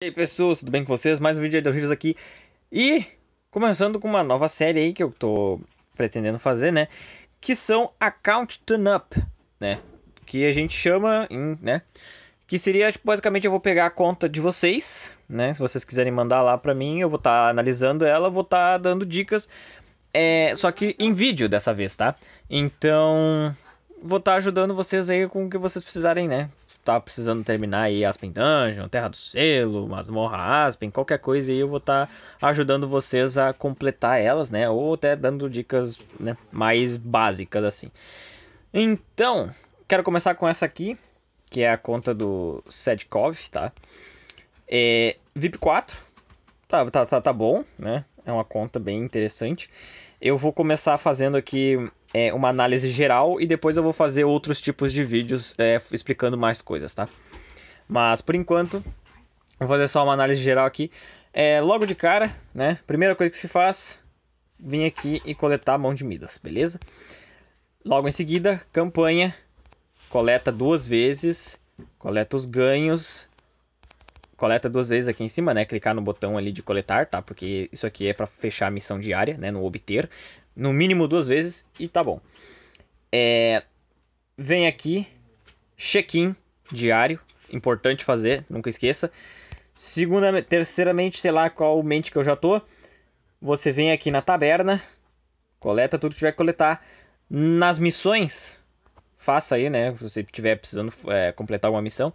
E aí pessoas, tudo bem com vocês? Mais um vídeo do Rios aqui E começando com uma nova série aí que eu tô pretendendo fazer, né? Que são Account Turn Up, né? Que a gente chama, em, né? Que seria, tipo, basicamente eu vou pegar a conta de vocês, né? Se vocês quiserem mandar lá pra mim, eu vou estar tá analisando ela, vou estar tá dando dicas é, Só que em vídeo dessa vez, tá? Então, vou estar tá ajudando vocês aí com o que vocês precisarem, né? tá precisando terminar aí Aspen Dungeon, Terra do Selo, Masmorra Aspen, qualquer coisa aí eu vou estar tá ajudando vocês a completar elas, né? Ou até dando dicas né, mais básicas assim. Então, quero começar com essa aqui, que é a conta do Sedkov, tá? É, VIP 4, tá, tá, tá, tá bom, né? é uma conta bem interessante. Eu vou começar fazendo aqui é, uma análise geral e depois eu vou fazer outros tipos de vídeos é, explicando mais coisas, tá? Mas por enquanto, vou fazer só uma análise geral aqui. É, logo de cara, né? Primeira coisa que se faz, vim aqui e coletar a mão de Midas, beleza? Logo em seguida, campanha, coleta duas vezes, coleta os ganhos, coleta duas vezes aqui em cima, né? Clicar no botão ali de coletar, tá? Porque isso aqui é para fechar a missão diária, né? No obter. No mínimo duas vezes e tá bom. É... Vem aqui, check-in diário. Importante fazer, nunca esqueça. Segunda, terceiramente, sei lá qual mente que eu já tô. Você vem aqui na taberna, coleta tudo que tiver que coletar. Nas missões, faça aí, né? Se você estiver precisando é, completar alguma missão.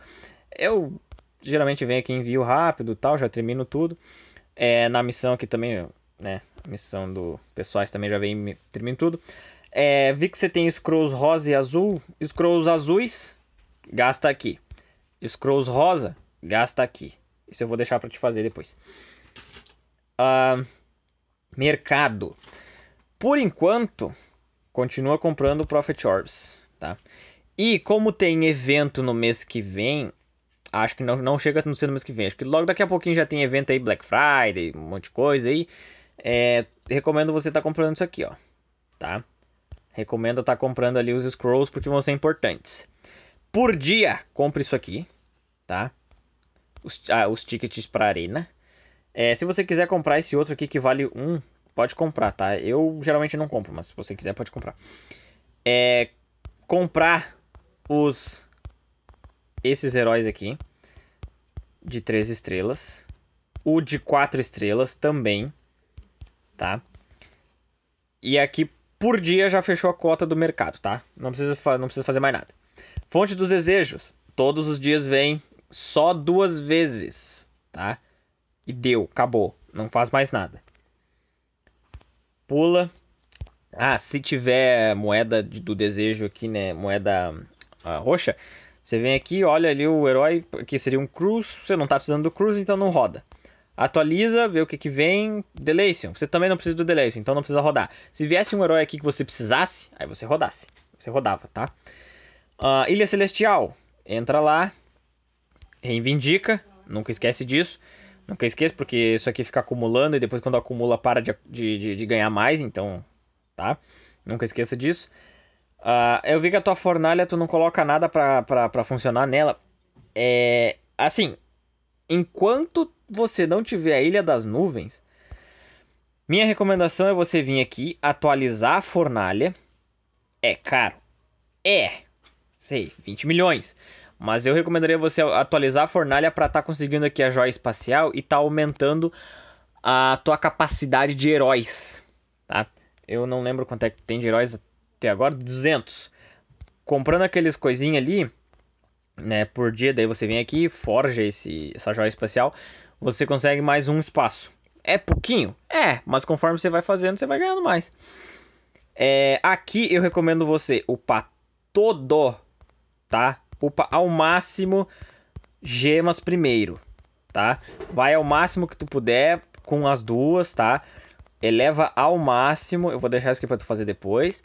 Eu geralmente vem aqui envio rápido tal, já termino tudo. É, na missão aqui também, né? Missão do pessoais também já vem termino tudo. É, vi que você tem scrolls rosa e azul. Scrolls azuis, gasta aqui. Scrolls rosa, gasta aqui. Isso eu vou deixar para te fazer depois. Uh, mercado. Por enquanto, continua comprando Profit Orbs, tá? E como tem evento no mês que vem, Acho que não, não chega no não mês que vem. Acho que logo daqui a pouquinho já tem evento aí, Black Friday, um monte de coisa aí. É, recomendo você estar tá comprando isso aqui, ó. Tá? Recomendo estar tá comprando ali os scrolls porque vão ser importantes. Por dia, compre isso aqui, tá? Os, ah, os tickets para arena. É, se você quiser comprar esse outro aqui que vale um, pode comprar, tá? Eu geralmente não compro, mas se você quiser pode comprar. É, comprar os esses heróis aqui, de 3 estrelas. O de 4 estrelas também, tá? E aqui por dia já fechou a cota do mercado, tá? Não precisa, não precisa fazer mais nada. Fonte dos desejos. Todos os dias vem só duas vezes, tá? E deu, acabou. Não faz mais nada. Pula. Ah, se tiver moeda do desejo aqui, né? Moeda ah, roxa, você vem aqui, olha ali o herói, que seria um Cruz, você não está precisando do Cruz, então não roda. Atualiza, vê o que, que vem, Delation. Você também não precisa do Delation, então não precisa rodar. Se viesse um herói aqui que você precisasse, aí você rodasse. Você rodava, tá? Uh, Ilha Celestial, entra lá, reivindica, nunca esquece disso. Nunca esqueça, porque isso aqui fica acumulando e depois quando acumula para de, de, de ganhar mais, então, tá? Nunca esqueça disso. Uh, eu vi que a tua fornalha tu não coloca nada pra, pra, pra funcionar nela. É. Assim, enquanto você não tiver a Ilha das Nuvens, minha recomendação é você vir aqui, atualizar a fornalha. É caro. É. Sei, 20 milhões. Mas eu recomendaria você atualizar a fornalha para estar tá conseguindo aqui a joia espacial e tá aumentando a tua capacidade de heróis, tá? Eu não lembro quanto é que tem de heróis agora 200. Comprando aqueles coisinhas ali, né, por dia, daí você vem aqui, forja esse, essa joia espacial, você consegue mais um espaço. É pouquinho? É, mas conforme você vai fazendo, você vai ganhando mais. É, aqui eu recomendo você upar todo, tá? Upa ao máximo gemas primeiro, tá? Vai ao máximo que tu puder com as duas, tá? Eleva ao máximo, eu vou deixar isso aqui para tu fazer depois.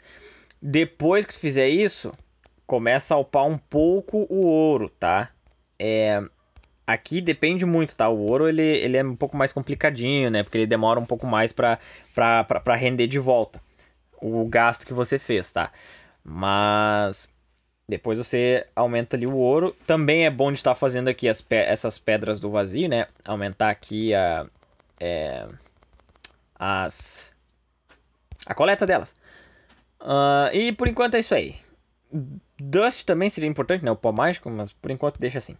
Depois que tu fizer isso, começa a alpar um pouco o ouro, tá? É, aqui depende muito, tá? O ouro ele, ele é um pouco mais complicadinho, né? Porque ele demora um pouco mais para render de volta o gasto que você fez, tá? Mas depois você aumenta ali o ouro. Também é bom de estar tá fazendo aqui as pe essas pedras do vazio, né? Aumentar aqui a, é, as, a coleta delas. Uh, e por enquanto é isso aí. Dust também seria importante, né? O pó mágico, mas por enquanto deixa assim.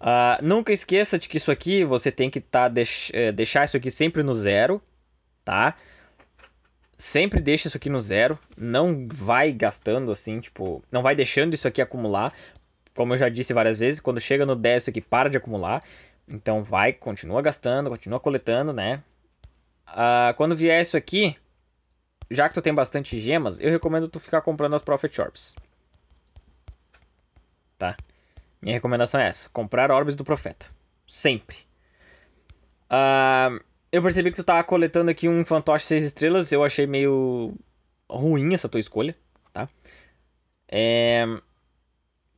Uh, nunca esqueça de que isso aqui você tem que tá deix eh, deixar isso aqui sempre no zero, tá? Sempre deixa isso aqui no zero. Não vai gastando assim, tipo, não vai deixando isso aqui acumular. Como eu já disse várias vezes, quando chega no 10 isso aqui para de acumular. Então vai, continua gastando, continua coletando, né? Uh, quando vier isso aqui, já que tu tem bastante gemas, eu recomendo tu ficar comprando as Prophet Orbs. Tá? Minha recomendação é essa: comprar orbes do profeta. Sempre. Uh, eu percebi que tu tava tá coletando aqui um fantoche 6 estrelas. Eu achei meio ruim essa tua escolha, tá? É,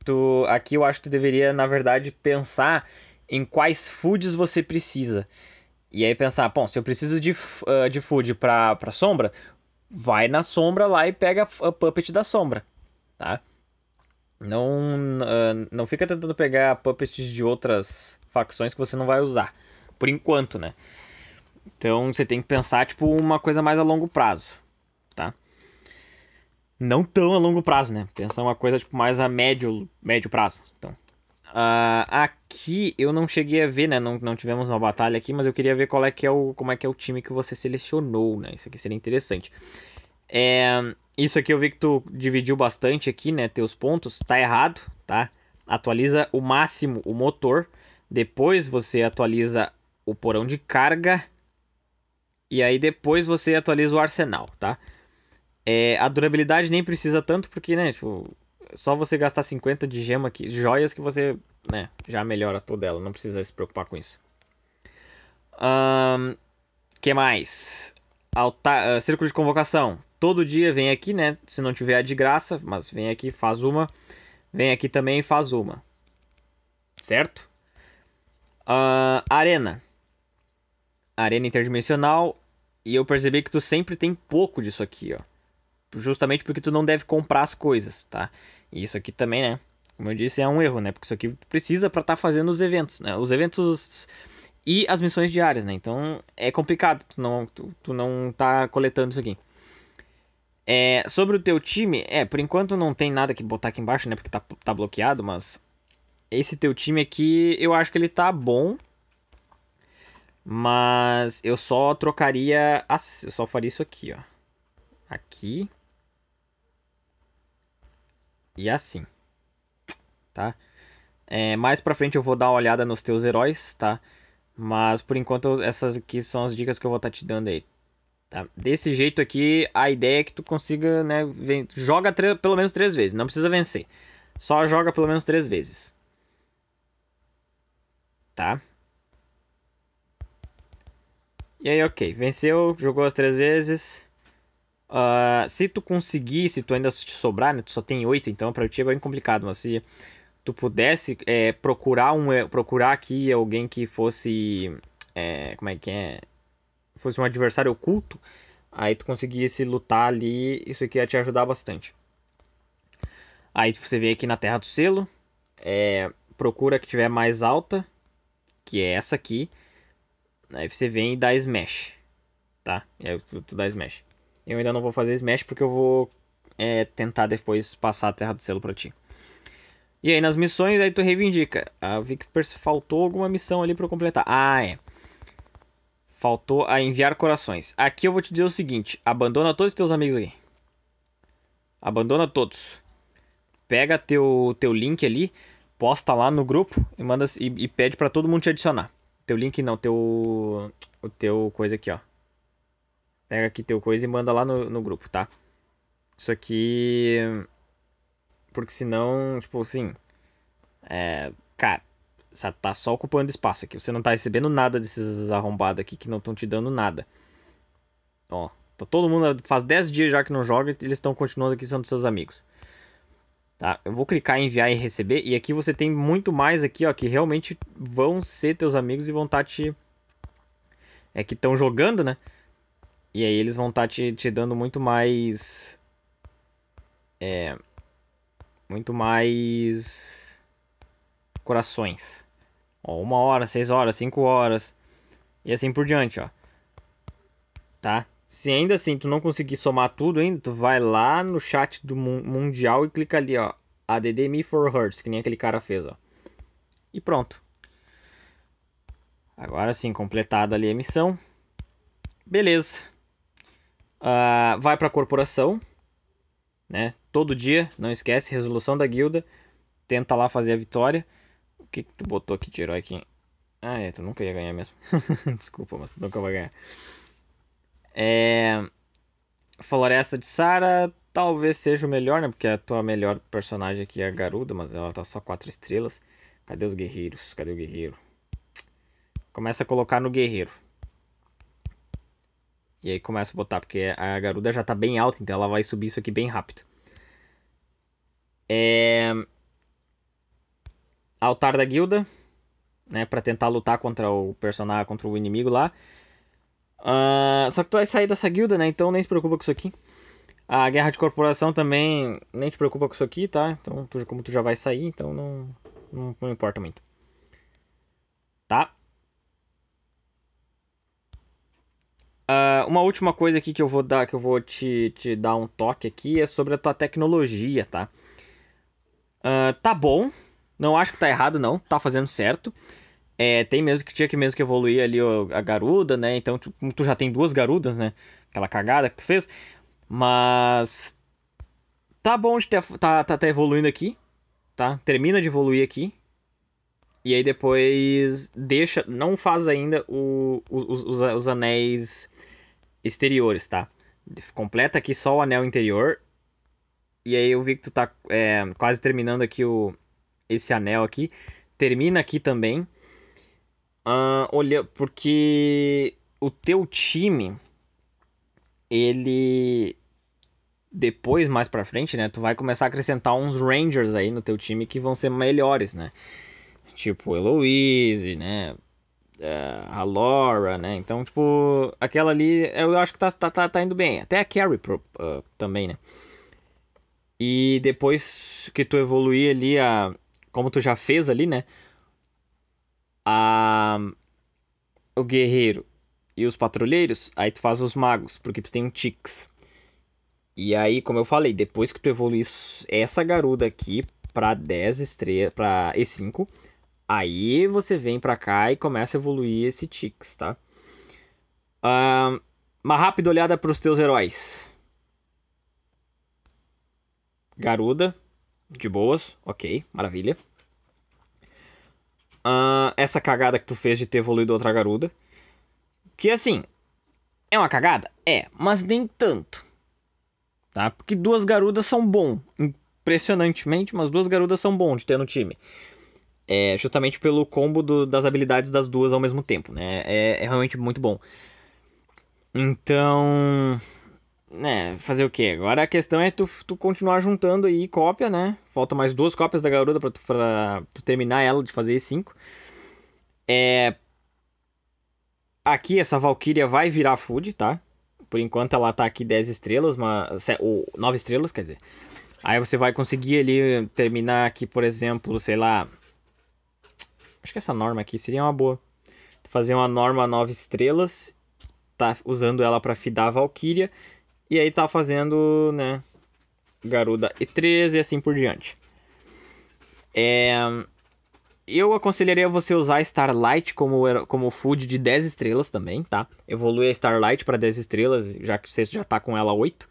tu, aqui eu acho que tu deveria, na verdade, pensar em quais foods você precisa. E aí pensar, bom, se eu preciso de, uh, de food pra, pra sombra, vai na sombra lá e pega a puppet da sombra, tá? Não, ah, não fica tentando pegar puppets de outras facções que você não vai usar, por enquanto, né? Então você tem que pensar tipo uma coisa mais a longo prazo, tá? Não tão a longo prazo, né? Pensar uma coisa tipo mais a médio médio prazo. Então, Uh, aqui eu não cheguei a ver, né? Não, não tivemos uma batalha aqui, mas eu queria ver qual é que é o, como é que é o time que você selecionou, né? Isso aqui seria interessante. É, isso aqui eu vi que tu dividiu bastante aqui, né? Teus pontos. Tá errado, tá? Atualiza o máximo o motor. Depois você atualiza o porão de carga. E aí depois você atualiza o arsenal, tá? É, a durabilidade nem precisa tanto, porque, né? Tipo, só você gastar 50 de gema aqui, joias que você né, já melhora toda ela, não precisa se preocupar com isso. Um, que mais? Alta, uh, círculo de convocação. Todo dia vem aqui, né? Se não tiver de graça, mas vem aqui, faz uma. Vem aqui também e faz uma. Certo? Uh, arena. Arena interdimensional. E eu percebi que tu sempre tem pouco disso aqui, ó justamente porque tu não deve comprar as coisas, tá? E isso aqui também, né? Como eu disse, é um erro, né? Porque isso aqui precisa para estar tá fazendo os eventos, né? Os eventos e as missões diárias, né? Então é complicado, tu não, tu, tu não tá coletando isso aqui. É, sobre o teu time, é, por enquanto não tem nada que botar aqui embaixo, né? Porque tá, tá bloqueado, mas esse teu time aqui, eu acho que ele tá bom. Mas eu só trocaria. eu só faria isso aqui, ó. Aqui e é assim, tá? É, mais pra frente eu vou dar uma olhada nos teus heróis, tá? Mas por enquanto essas aqui são as dicas que eu vou estar tá te dando aí. Tá? Desse jeito aqui, a ideia é que tu consiga, né? Vem, joga pelo menos três vezes, não precisa vencer. Só joga pelo menos três vezes. Tá? E aí, ok. Venceu, jogou as três vezes. Uh, se tu conseguir, se tu ainda te sobrar, né, tu só tem oito, então para ti é bem complicado, mas se tu pudesse é, procurar um é, procurar aqui alguém que fosse é, como é que é fosse um adversário oculto aí tu conseguisse lutar ali isso aqui ia te ajudar bastante aí você vem aqui na Terra do Selo é, procura que tiver mais alta que é essa aqui aí você vem e dá smash tá e aí tu, tu dá smash eu ainda não vou fazer Smash porque eu vou é, tentar depois passar a Terra do Selo pra ti. E aí nas missões, aí tu reivindica. Ah, vi que faltou alguma missão ali para completar. Ah, é. Faltou a enviar corações. Aqui eu vou te dizer o seguinte: abandona todos os teus amigos aqui. Abandona todos. Pega teu, teu link ali, posta lá no grupo e manda e, e pede para todo mundo te adicionar. Teu link não, teu o teu coisa aqui, ó. Pega aqui teu coisa e manda lá no, no grupo, tá? Isso aqui. Porque senão, tipo assim. É, cara, você tá só ocupando espaço aqui. Você não tá recebendo nada desses arrombados aqui que não estão te dando nada. Ó, tá todo mundo. Faz 10 dias já que não joga e eles estão continuando aqui sendo seus amigos. Tá, eu vou clicar em enviar e receber. E aqui você tem muito mais aqui, ó, que realmente vão ser teus amigos e vão estar tá te. É que estão jogando, né? E aí eles vão estar tá te, te dando muito mais. É, muito mais. Corações. Ó, uma hora, seis horas, cinco horas. E assim por diante, ó. Tá? Se ainda assim tu não conseguir somar tudo ainda, tu vai lá no chat do Mundial e clica ali, ó. ADD me for hertz, que nem aquele cara fez, ó. E pronto. Agora sim, completada ali a missão. Beleza. Uh, vai para a corporação, né? Todo dia, não esquece, resolução da guilda. Tenta lá fazer a vitória. O que, que tu botou aqui de herói aqui? Ah, é, tu nunca ia ganhar mesmo. Desculpa, mas tu nunca vai ganhar. É... Floresta de Sara talvez seja o melhor, né? Porque a tua melhor personagem aqui é a Garuda, mas ela tá só 4 estrelas. Cadê os guerreiros? Cadê o guerreiro? Começa a colocar no guerreiro. E aí começa a botar, porque a garuda já tá bem alta, então ela vai subir isso aqui bem rápido. É... Altar da guilda, né, para tentar lutar contra o personagem, contra o inimigo lá. Uh, só que tu vai sair dessa guilda, né? Então nem se preocupa com isso aqui. A guerra de corporação também nem te preocupa com isso aqui, tá? Então, tu, como tu já vai sair, então não, não, não importa muito. Tá? Uh, uma última coisa aqui que eu vou dar, que eu vou te, te dar um toque aqui é sobre a tua tecnologia, tá? Uh, tá bom, não acho que tá errado não, tá fazendo certo. É, tem mesmo que tinha que mesmo que evoluir ali a garuda, né? Então tu, tu já tem duas garudas, né? Aquela cagada que tu fez, mas tá bom de ter, tá, tá, tá evoluindo aqui, tá? Termina de evoluir aqui, e aí depois deixa, não faz ainda o, os, os, os, anéis exteriores, tá? Completa aqui só o anel interior. E aí eu vi que tu tá é, quase terminando aqui o, esse anel aqui. Termina aqui também. Uh, olha, porque o teu time, ele depois, mais pra frente, né? Tu vai começar a acrescentar uns Rangers aí no teu time que vão ser melhores, né? Tipo Eloise, né? É, a Laura, né? Então, tipo, aquela ali eu acho que tá, tá, tá, tá indo bem. Até a Carrie pro, uh, também, né? E depois que tu evoluir ali, a, como tu já fez ali, né? A, o guerreiro e os patrulheiros, aí tu faz os magos, porque tu tem um Tix. E aí, como eu falei, depois que tu evoluir essa garuda aqui pra 10 estrelas, pra E5, Aí você vem para cá e começa a evoluir esse Tix, tá? uma rápida olhada para os teus heróis. Garuda, de boas, ok, maravilha. Uh, essa cagada que tu fez de ter evoluído outra garuda. Que assim, é uma cagada? É, mas nem tanto. Tá? Porque duas garudas são bom, impressionantemente, mas duas garudas são bom de ter no time. É, justamente pelo combo do, das habilidades das duas ao mesmo tempo, né? É, é realmente muito bom. Então. Né, fazer o que? Agora a questão é tu, tu continuar juntando aí cópia, né? Falta mais duas cópias da garota pra tu, pra tu terminar ela de fazer cinco. É. Aqui essa Valkyria vai virar food, tá? Por enquanto ela tá aqui 10 estrelas, mas, ou 9 estrelas, quer dizer. Aí você vai conseguir ali terminar aqui, por exemplo, sei lá, Acho que essa norma aqui seria uma boa. Fazer uma norma 9 estrelas, tá usando ela para fidar a Valkyria, e aí tá fazendo, né, Garuda e 13 e assim por diante. É, eu aconselharia você usar Starlight como, como food de 10 estrelas também, tá? Evolui a Starlight para 10 estrelas, já que você já tá com ela 8.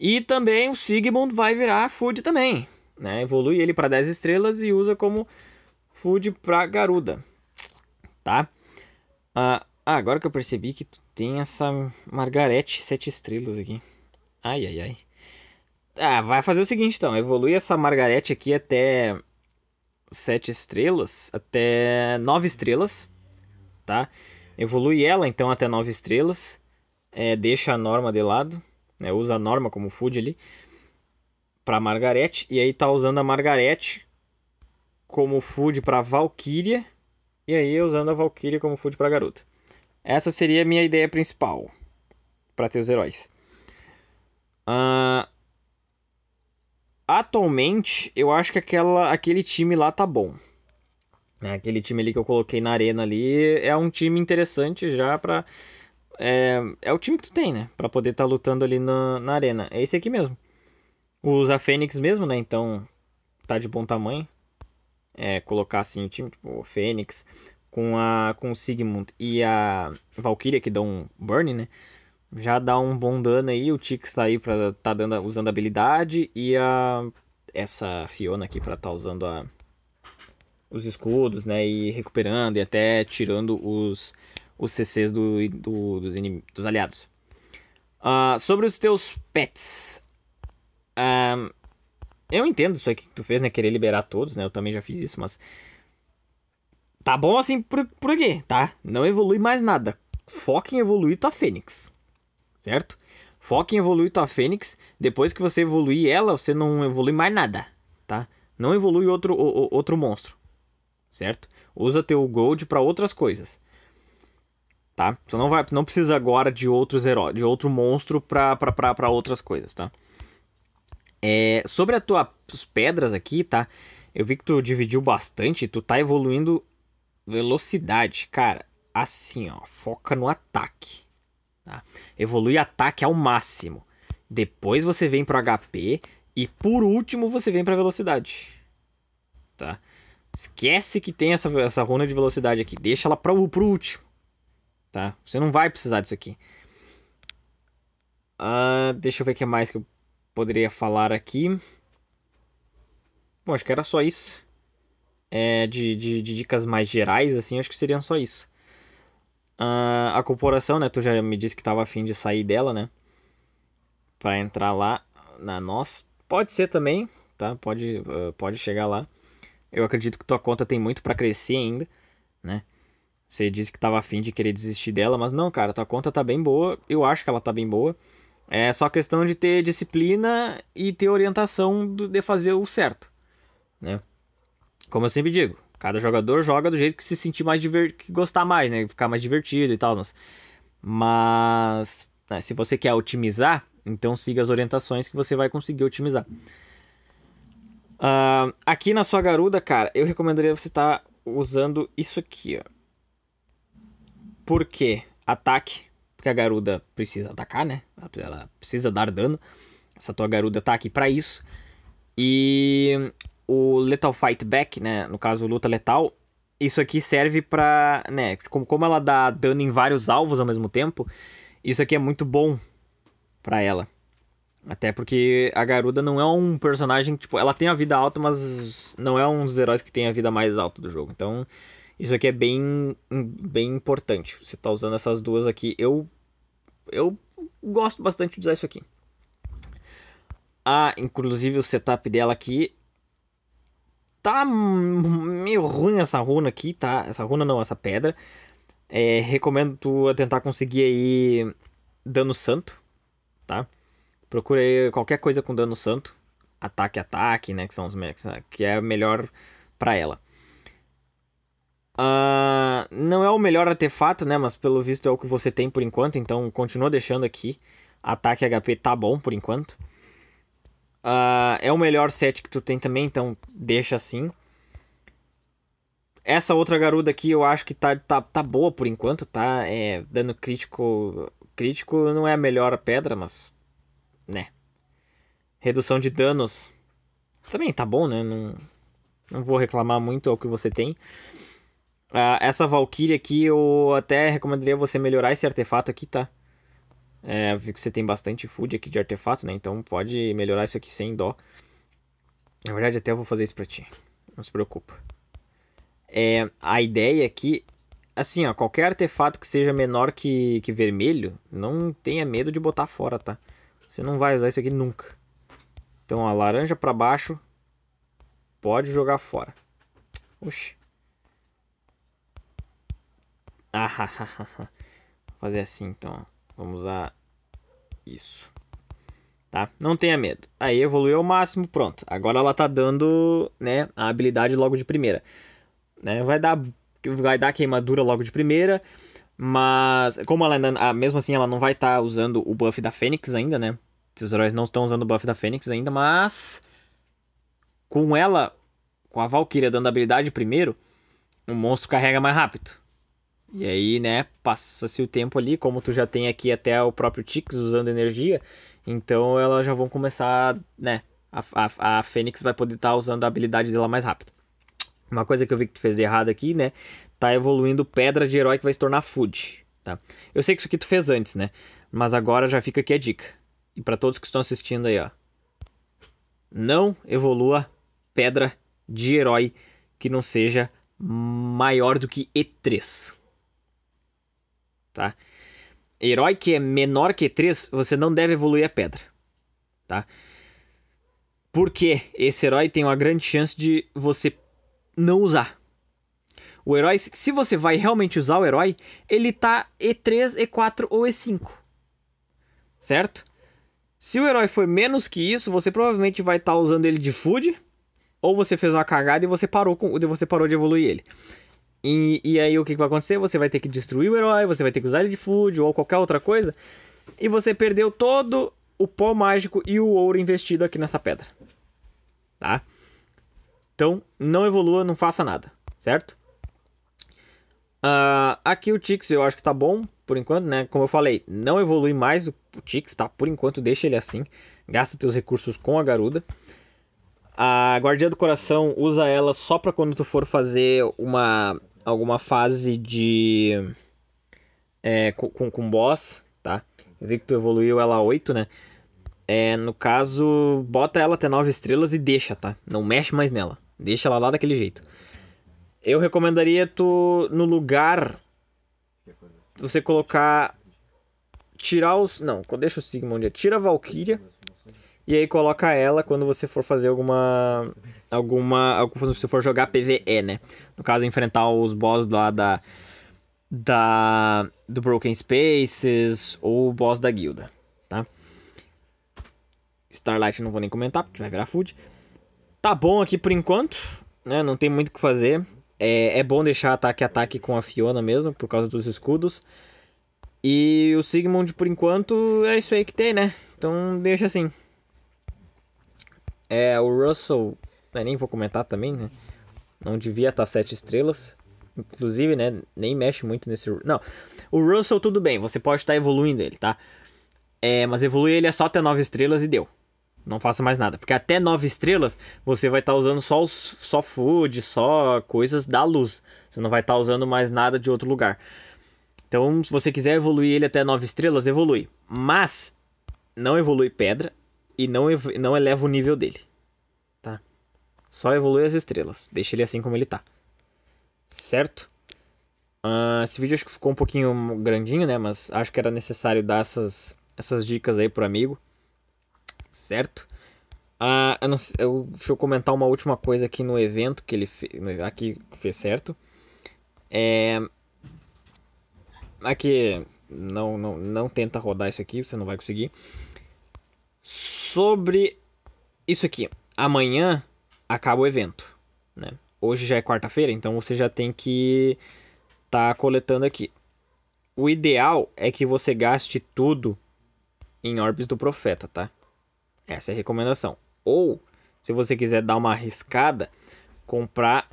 E também o Sigmund vai virar food também, né? Evolui ele para 10 estrelas e usa como Food pra Garuda, tá? Ah, ah, agora que eu percebi que tem essa Margarete sete estrelas aqui. Ai, ai, ai. Ah, vai fazer o seguinte então, evolui essa Margarete aqui até sete estrelas, até nove estrelas, tá? Evolui ela então até nove estrelas, é, deixa a norma de lado, né? usa a norma como food ali para Margarete e aí tá usando a Margarete como food para Valkyria e aí usando a Valkyria como food para garota. Essa seria a minha ideia principal para ter os heróis. Uh, atualmente, eu acho que aquela, aquele time lá tá bom. Né? Aquele time ali que eu coloquei na arena ali é um time interessante já pra. É, é o time que tu tem, né? Pra poder estar tá lutando ali na, na arena. É esse aqui mesmo. Usa a Fênix mesmo, né? Então tá de bom tamanho é, colocar assim, o time tipo o Fênix, com a com o Sigmund e a Valkyria que dão um burn, né? Já dá um bom dano aí, o Tix tá aí para tá dando usando a habilidade e a essa Fiona aqui para tá usando a os escudos, né, e recuperando e até tirando os os CCs do, do dos, inim, dos aliados. Uh, sobre os teus pets. Um, ah, eu entendo isso aqui que tu fez, né? Querer liberar todos, né? Eu também já fiz isso, mas. Tá bom assim por, por aqui, tá? Não evolui mais nada. Foca em evoluir tua Fênix. Certo? Foca em evoluir tua Fênix. Depois que você evoluir ela, você não evolui mais nada, tá? Não evolui outro, o, o, outro monstro. Certo? Usa teu Gold para outras coisas. Tá? Tu não, vai, não precisa agora de outros heróis, de outro monstro pra, pra, pra, pra outras coisas, tá? É, sobre as tuas pedras aqui, tá? Eu vi que tu dividiu bastante, tu tá evoluindo velocidade, cara. Assim, ó, foca no ataque. Tá? Evolui ataque ao máximo. Depois você vem pro HP e por último você vem pra velocidade. Tá? Esquece que tem essa, essa runa de velocidade aqui. Deixa ela pro, pro último. Tá? Você não vai precisar disso aqui. Uh, deixa eu ver o que mais que eu poderia falar aqui. Bom, acho que era só isso. É, de, de, de, dicas mais gerais, assim, acho que seriam só isso. Uh, a corporação, né? Tu já me disse que tava afim de sair dela, né? Pra entrar lá na nossa. Pode ser também, tá? Pode, uh, pode chegar lá. Eu acredito que tua conta tem muito para crescer ainda, né? Você disse que tava afim de querer desistir dela, mas não, cara, tua conta tá bem boa. Eu acho que ela tá bem boa. É só questão de ter disciplina e ter orientação de fazer o certo. Né? Como eu sempre digo, cada jogador joga do jeito que se sentir mais divertido, que gostar mais, né? Ficar mais divertido e tal. Mas, mas né, se você quer otimizar, então siga as orientações que você vai conseguir otimizar. Uh, aqui na sua garuda, cara, eu recomendaria você estar tá usando isso aqui, ó. Por quê? Ataque, porque a garuda precisa atacar, né? Ela precisa dar dano. Essa tua garuda tá aqui para isso. E o Lethal Fight Back, né? No caso, luta letal. Isso aqui serve pra. Né, como, como ela dá dano em vários alvos ao mesmo tempo, isso aqui é muito bom pra ela. Até porque a Garuda não é um personagem, tipo, ela tem a vida alta, mas não é um dos heróis que tem a vida mais alta do jogo. Então, isso aqui é bem, hum, bem importante. Você está usando essas duas aqui. Eu, eu gosto bastante de usar isso aqui. Ah, inclusive o setup dela aqui tá meio ruim essa runa aqui, tá? Essa runa não, essa pedra. É, recomendo tu tentar conseguir aí dano santo, tá? Procura aí qualquer coisa com dano santo, ataque, ataque, né? Que são os que é melhor para ela. Uh, não é o melhor artefato, né? Mas pelo visto é o que você tem por enquanto, então continua deixando aqui. Ataque HP tá bom por enquanto. Uh, é o melhor set que tu tem também, então deixa assim. Essa outra garuda aqui eu acho que tá, tá, tá boa por enquanto, tá? É, crítico. Crítico não é a melhor pedra, mas. né. Redução de danos. Também tá bom, né? Não, não vou reclamar muito ao é que você tem. Ah, essa Valkyrie aqui, eu até recomendaria você melhorar esse artefato aqui, tá? É, vi que você tem bastante food aqui de artefato, né? Então pode melhorar isso aqui sem dó. Na verdade, até eu vou fazer isso pra ti. Não se preocupa. É, a ideia aqui... Assim, ó, qualquer artefato que seja menor que, que vermelho, não tenha medo de botar fora, tá? Você não vai usar isso aqui nunca. Então, a laranja pra baixo, pode jogar fora. Oxi. Ah, Vou fazer assim então. Vamos usar isso. Tá? Não tenha medo. Aí evoluiu ao máximo, pronto. Agora ela tá dando, né, a habilidade logo de primeira. Né? Vai dar vai dar queimadura logo de primeira, mas como ela ainda, ah, mesmo assim ela não vai estar tá usando o buff da Fênix ainda, né? Os heróis não estão usando o buff da Fênix ainda, mas com ela, com a Valkyria dando a habilidade primeiro, o monstro carrega mais rápido. E aí, né, passa-se o tempo ali, como tu já tem aqui até o próprio Tix usando energia, então elas já vão começar, né, a, a, a Fênix vai poder estar tá usando a habilidade dela mais rápido. Uma coisa que eu vi que tu fez de errado aqui, né, tá evoluindo pedra de herói que vai se tornar food, tá? Eu sei que isso aqui tu fez antes, né, mas agora já fica aqui a dica. E para todos que estão assistindo aí, ó. Não evolua pedra de herói que não seja maior do que E3 tá? Herói que é menor que 3, você não deve evoluir a pedra, tá? Porque esse herói tem uma grande chance de você não usar. O herói, se você vai realmente usar o herói, ele tá E3, E4 ou E5. Certo? Se o herói for menos que isso, você provavelmente vai estar tá usando ele de food, ou você fez uma cagada e você parou com, você parou de evoluir ele. E, e aí o que, que vai acontecer? Você vai ter que destruir o herói, você vai ter que usar ele de food ou qualquer outra coisa. E você perdeu todo o pó mágico e o ouro investido aqui nessa pedra. Tá? Então, não evolua, não faça nada, certo? Uh, aqui o Tix eu acho que tá bom, por enquanto, né? Como eu falei, não evolui mais o Tix, tá? Por enquanto deixa ele assim. Gasta teus recursos com a garuda. A Guardiã do Coração usa ela só pra quando tu for fazer uma alguma fase de. É, com, com boss, tá? Eu vi que tu evoluiu ela a 8, né? É, no caso, bota ela até 9 estrelas e deixa, tá? Não mexe mais nela. Deixa ela lá daquele jeito. Eu recomendaria tu, no lugar, você colocar. Tirar os. Não, deixa o Sigma onde é. Tira a Valkyria. E aí coloca ela quando você for fazer alguma. alguma. Quando você for jogar PVE, né? No caso, enfrentar os boss lá da. Da. Do Broken Spaces ou o boss da guilda. Tá? Starlight não vou nem comentar, porque vai virar food. Tá bom aqui por enquanto. Né? Não tem muito o que fazer. É, é bom deixar ataque ataque com a Fiona mesmo, por causa dos escudos. E o Sigmund, por enquanto, é isso aí que tem, né? Então deixa assim. É, o Russell, né, nem vou comentar também, né? Não devia estar tá sete estrelas. Inclusive, né? Nem mexe muito nesse. Não. O Russell, tudo bem, você pode estar tá evoluindo ele, tá? É, mas evoluir ele é só até nove estrelas e deu. Não faça mais nada. Porque até nove estrelas você vai estar tá usando só, os, só food, só coisas da luz. Você não vai estar usando mais nada de outro lugar. Então, se você quiser evoluir ele até nove estrelas, evolui. Mas não evolui pedra e não, não eleva o nível dele. Tá? Só evolui as estrelas. Deixa ele assim como ele tá. Certo? Uh, esse vídeo acho que ficou um pouquinho grandinho, né? Mas acho que era necessário dar essas, essas dicas aí pro amigo. Certo? Uh, eu não, eu, deixa eu comentar uma última coisa aqui no evento que ele fez. Aqui fez certo. É, aqui não, não, não tenta rodar isso aqui, você não vai conseguir sobre isso aqui. Amanhã acaba o evento, né? Hoje já é quarta-feira, então você já tem que estar tá coletando aqui. O ideal é que você gaste tudo em Orbes do Profeta, tá? Essa é a recomendação. Ou, se você quiser dar uma arriscada, comprar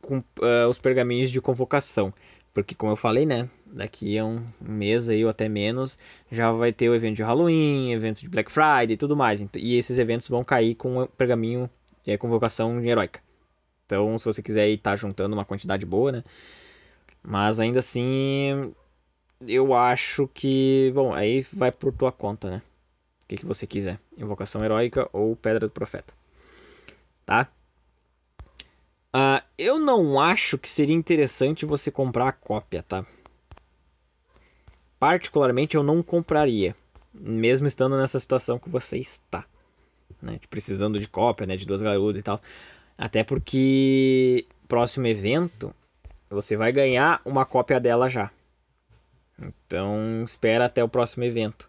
com, uh, os pergaminhos de convocação. Porque, como eu falei, né? daqui a um mês aí ou até menos, já vai ter o evento de Halloween, evento de Black Friday e tudo mais. E esses eventos vão cair com o pergaminho e é, a convocação heróica. Então, se você quiser estar tá juntando uma quantidade boa, né? Mas ainda assim, eu acho que. Bom, aí vai por tua conta, né? O que, que você quiser: Invocação Heróica ou Pedra do Profeta. Tá? Uh, eu não acho que seria interessante você comprar a cópia, tá? particularmente eu não compraria, mesmo estando nessa situação que você está, né? De precisando de cópia, né? De duas garotas e tal. Até porque próximo evento você vai ganhar uma cópia dela já. Então espera até o próximo evento,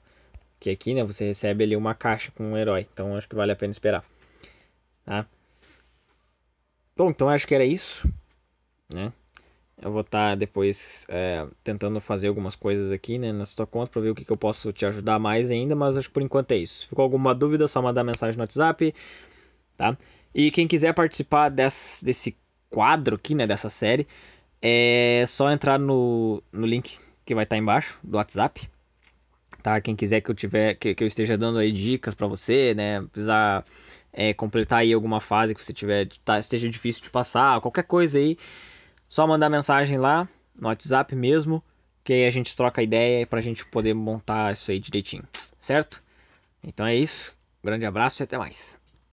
que aqui, né? Você recebe ali uma caixa com um herói. Então acho que vale a pena esperar, tá? Bom, então acho que era isso, né? Eu vou estar tá depois é, tentando fazer algumas coisas aqui né, na sua conta para ver o que, que eu posso te ajudar mais ainda, mas acho que por enquanto é isso. Ficou alguma dúvida, é só mandar mensagem no WhatsApp, tá? E quem quiser participar desse, desse quadro aqui, né, dessa série, é só entrar no, no link que vai estar tá embaixo do WhatsApp, tá? Quem quiser que eu tiver que, que eu esteja dando aí dicas para você, né, precisar é, completar aí alguma fase que você tiver tá, esteja difícil de passar, qualquer coisa aí, só mandar mensagem lá, no WhatsApp mesmo, que aí a gente troca a ideia pra gente poder montar isso aí direitinho, certo? Então é isso. Grande abraço e até mais.